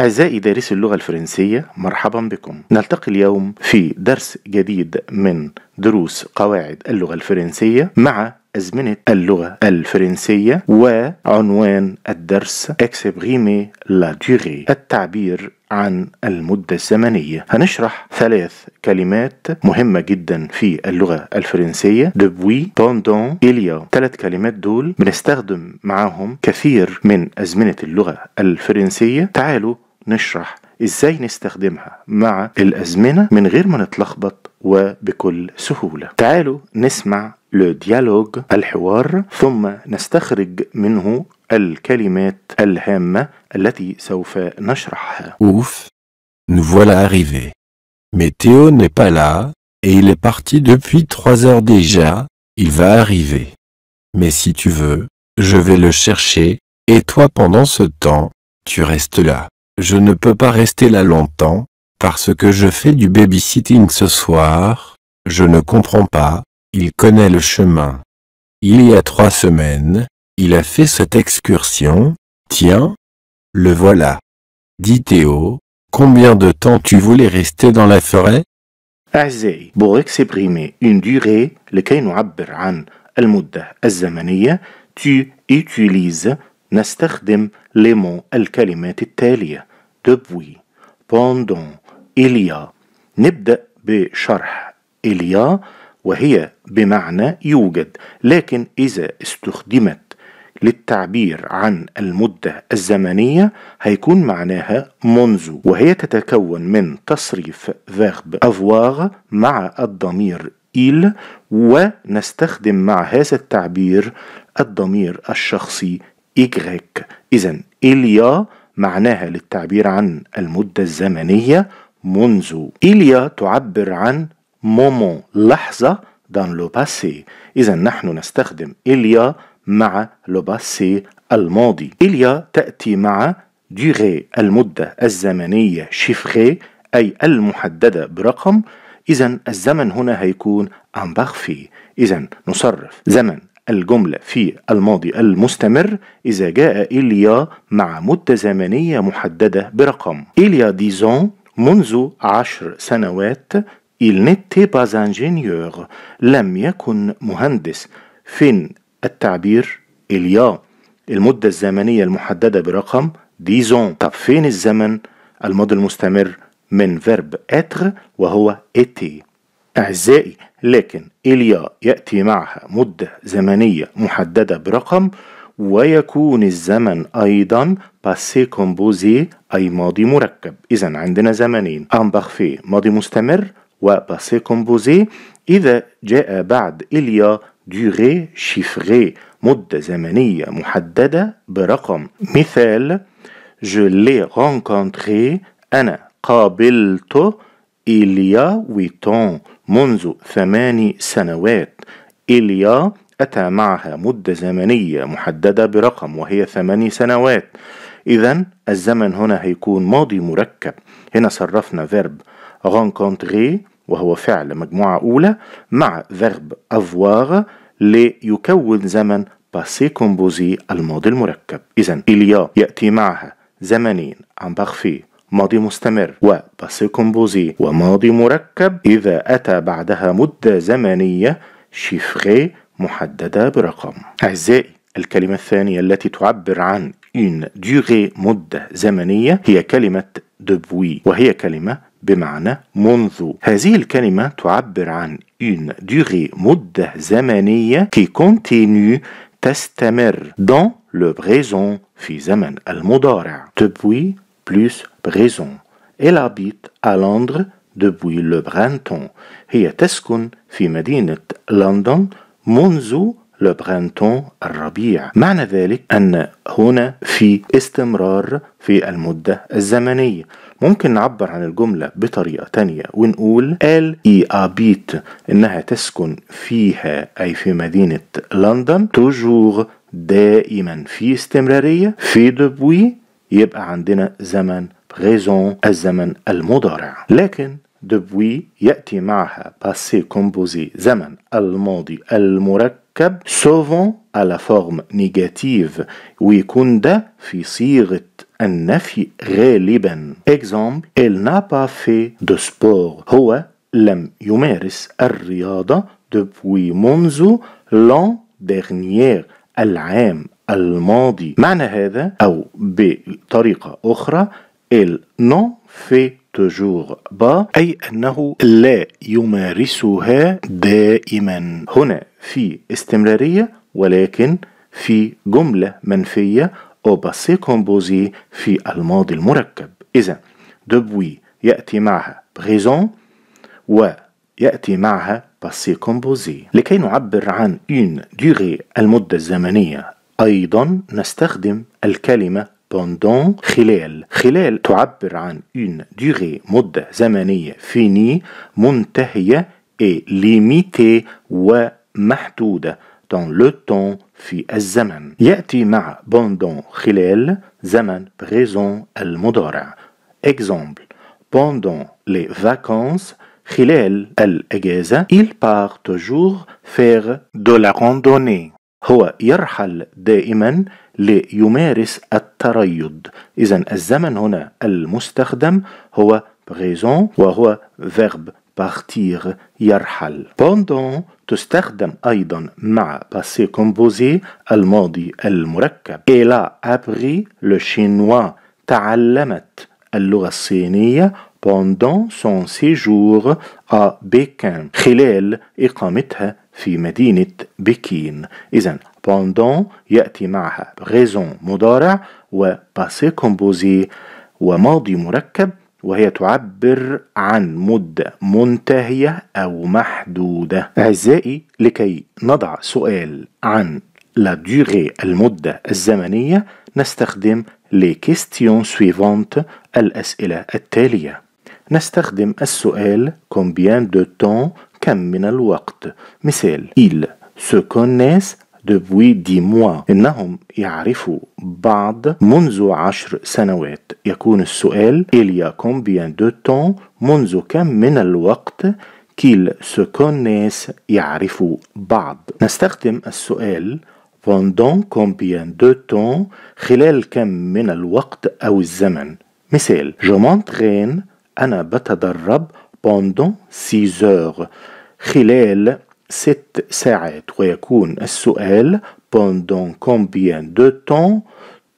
أعزائي دارسي اللغة الفرنسية مرحبا بكم نلتقي اليوم في درس جديد من دروس قواعد اللغة الفرنسية مع أزمنة اللغة الفرنسية وعنوان الدرس اكسبريمي لا دوري التعبير عن المدة الزمنية هنشرح ثلاث كلمات مهمة جدا في اللغة الفرنسية دبوي بوندون إليا ثلاث كلمات دول بنستخدم معاهم كثير من أزمنة اللغة الفرنسية تعالوا Nous allons chercher et nous allons chercher le bikul de la langue et nous allons chercher le dialogue de la langue et nous allons chercher le dialogue de la langue. Ouf! Nous voilà arrivés. Mais Théo n'est pas là et il est parti depuis trois heures déjà. Il va arriver. Mais si tu veux, je vais le chercher et toi pendant ce temps, tu restes là. Je ne peux pas rester là longtemps, parce que je fais du babysitting ce soir. Je ne comprends pas, il connaît le chemin. Il y a trois semaines, il a fait cette excursion. Tiens, le voilà. Dit Théo, combien de temps tu voulais rester dans la forêt pour exprimer une durée tu utilises نستخدم les mots دبوي بوندون إليا نبدأ بشرح إليا وهي بمعنى يوجد لكن إذا استخدمت للتعبير عن المدة الزمنية هيكون معناها منذ وهي تتكون من تصريف verb avoir مع الضمير il ونستخدم مع هذا التعبير الضمير الشخصي y إذا إليا معناها للتعبير عن المدة الزمنية منذ إليا تعبر عن مومون لحظة دان لو باسي إذا نحن نستخدم إليا مع لو باسي الماضي إليا تأتي مع ديغي المدة الزمنية شيفغي أي المحددة برقم إذا الزمن هنا هيكون أمبخفي إذا نصرف زمن الجملة في الماضي المستمر إذا جاء إليا مع مدة زمنية محددة برقم إليا ديزون منذ عشر سنوات Il n'était pas ingénieur لم يكن مهندس فين التعبير إليا المدة الزمنية المحددة برقم ديزون طب فين الزمن الماضي المستمر من فيرب اتر وهو اتي أعزائي لكن إليا يأتي معها مدة زمنية محددة برقم ويكون الزمن أيضا باسي كومبوزي أي ماضي مركب إذا عندنا زمنين أن بخفي ماضي مستمر وباسي كومبوزي إذا جاء بعد إليا دوري شيفري مدة زمنية محددة برقم مثال Je l'ai rencontré أنا قابلت إليا ويتون منذ ثماني سنوات إليا أتى معها مدة زمنية محددة برقم وهي ثماني سنوات إذا الزمن هنا هيكون ماضي مركب هنا صرفنا فيرب rencontrer وهو فعل مجموعة أولى مع فيرب avoir ليكون زمن باسي كومبوزي الماضي المركب إذا إليا يأتي معها زمنين عن بخفيه ماضي مستمر وباسي كومبوزي وماضي مركب إذا أتى بعدها مدة زمنية شيفغي محددة برقم أعزائي الكلمة الثانية التي تعبر عن une durée مدة زمنية هي كلمة دبوي وهي كلمة بمعنى منذ هذه الكلمة تعبر عن une durée مدة زمنية qui continue تستمر dans le présent في زمن المضارع دبوي بلوس بريزون Elle habite à Londres depuis le printemps. هي تسكن في مدينة لندن منذ le printemps الربيع معنى ذلك أن هنا في استمرار في المدة الزمنية ممكن نعبر عن الجملة بطريقة تانية ونقول ال إي أبيت إنها تسكن فيها أي في مدينة لندن توجور دائما في استمرارية في دبوي يبقى عندنا زمن بريزون الزمن المضارع لكن دبوي يأتي معها باسي كومبوزي زمن الماضي المركب سوفون على فورم نيجاتيف ويكون ده في صيغة النفي غالبا اكزامبل il n'a pas fait de sport هو لم يمارس الرياضة depuis منذ l'an dernier العام الماضي معنى هذا أو بطريقة أخرى il non fait toujours با أي أنه لا يمارسها دائما هنا في استمرارية ولكن في جملة منفية أو باسي كومبوزي في الماضي المركب إذا دبوي يأتي معها بريزون ويأتي معها باسي كومبوزي لكي نعبر عن اون ديغي المدة الزمنية أيضا نستخدم الكلمة pendant خلال خلال تعبر عن une durée مدة زمنية finie منتهية et limitée ومحدودة dans le temps في الزمن يأتي مع pendant خلال زمن présent المضارع exemple pendant les vacances خلال الأجازة il part toujours faire de la randonnée هو يرحل دائما ليمارس التريض إذا الزمن هنا المستخدم هو بريزون وهو فيرب partir يرحل pendant تستخدم أيضا مع passé composé الماضي المركب elle a appris le chinois تعلمت اللغة الصينية pendant son séjour à Pékin خلال إقامتها في مدينة بكين إذا بوندون يأتي معها غيزون مضارع وباسي كومبوزي وماضي مركب وهي تعبر عن مدة منتهية أو محدودة أعزائي لكي نضع سؤال عن لا دوغي المدة الزمنية نستخدم لي كيستيون سويفونت الأسئلة التالية نستخدم السؤال كومبيان دو تون كم من الوقت مثال ils se connaissent depuis دي mois إنهم يعرفوا بعض منذ عشر سنوات يكون السؤال il y a combien de temps منذ كم من الوقت كيل se connaissent يعرفوا بعض نستخدم السؤال pendant combien de temps خلال كم من الوقت أو الزمن مثال je m'entraîne أنا بتدرب pendant six heures خلال ست ساعات ويكون السؤال pendant combien de temps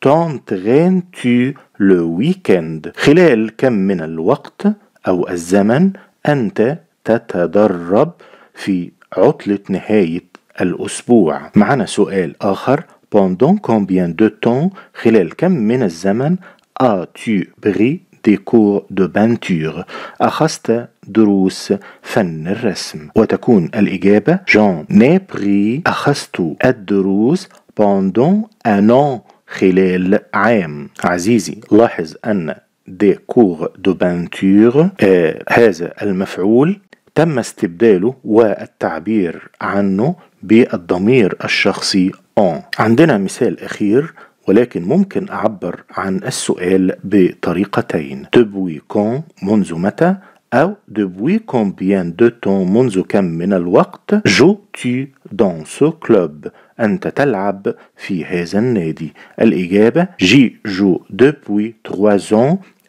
t'entraînes-tu le week-end خلال كم من الوقت أو الزمن أنت تتدرب في عطلة نهاية الأسبوع معنا سؤال آخر pendant combien de temps خلال كم من الزمن as-tu pris des cours de peinture أخذت دروس فن الرسم وتكون الإجابة جون ai أخذت الدروس بوندون أنون خلال عام عزيزي لاحظ أن دي كور دو بانتور آه هذا المفعول تم استبداله والتعبير عنه بالضمير الشخصي أون عندنا مثال أخير ولكن ممكن أعبر عن السؤال بطريقتين دبوي كون منذ متى أو depuis combien دو تون منذ كم من الوقت جو تي دون سو كلوب أنت تلعب في هذا النادي الإجابة جي جو دبوي trois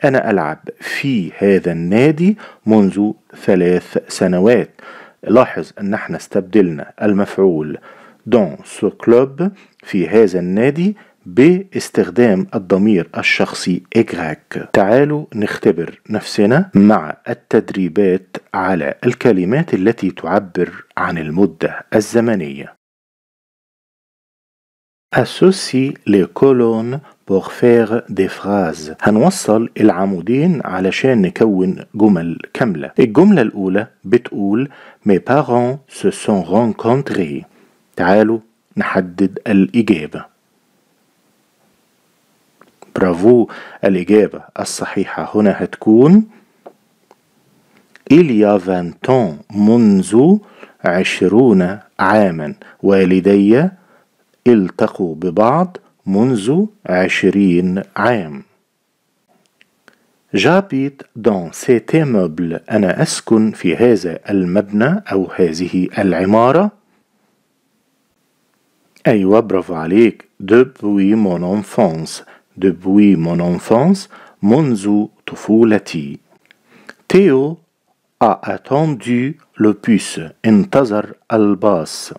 أنا ألعب في هذا النادي منذ ثلاث سنوات لاحظ أن نحن استبدلنا المفعول دون سو كلوب في هذا النادي باستخدام الضمير الشخصي إجراك تعالوا نختبر نفسنا مع التدريبات على الكلمات التي تعبر عن المدة الزمنية أسوسي لكولون colonnes pour faire des phrases. هنوصل العمودين علشان نكون جمل كاملة. الجملة الأولى بتقول Mes parents se sont rencontrés. تعالوا نحدد الإجابة. برافو الإجابة الصحيحة هنا هتكون إليا فانتون منذ عشرون عاما والدي التقوا ببعض منذ عشرين عام جابيت دون سيتي موبل أنا أسكن في هذا المبنى أو هذه العمارة أيوة برافو عليك دوبوي مون انفونس depuis mon enfance, Monzu Tufulati. Théo a attendu le l'opus Tazar Albas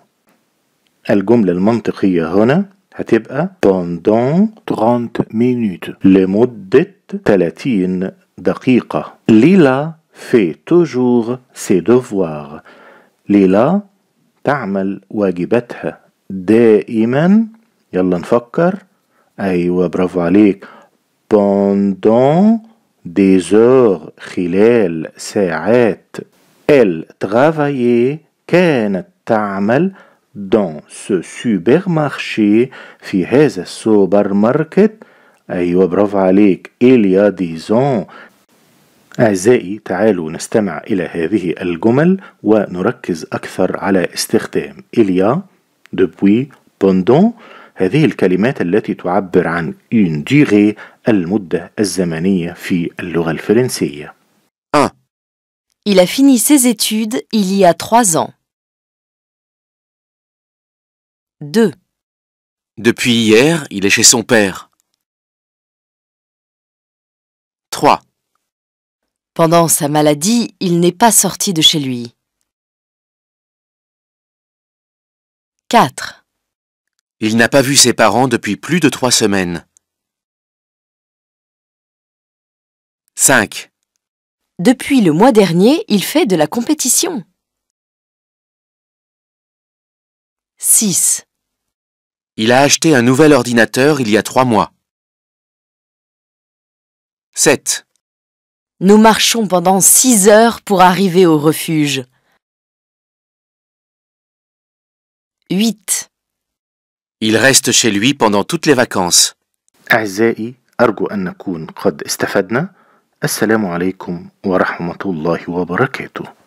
الجملة المنطقية هنا هتبقى pendant 30 minutes لمدة 30 دقيقة. Lila fait toujours ses devoirs. Lila تعمل واجباتها دائما يلا نفكر أيوة برافو عليك pendant des heures خلال ساعات elle travaillait كانت تعمل dans ce supermarché في هذا السوبر ماركت أيوة برافو عليك il y a des أعزائي تعالوا نستمع إلى هذه الجمل ونركز أكثر على استخدام إليا depuis pendant هذه الكلمات التي تعبر عن une durée المدة الزمنية في اللغة الفرنسية. 1. Ah. Il a fini ses études il y a 3 ans. 2. Depuis hier, il est chez son père. 3. Pendant sa maladie, il n'est pas sorti de chez lui. 4. Il n'a pas vu ses parents depuis plus de trois semaines. 5. Depuis le mois dernier, il fait de la compétition. 6. Il a acheté un nouvel ordinateur il y a trois mois. 7. Nous marchons pendant six heures pour arriver au refuge. 8. Il reste chez lui pendant toutes les vacances. أعزائي أرجو أن نكون قد استفدنا السلام عليكم ورحمة الله وبركاته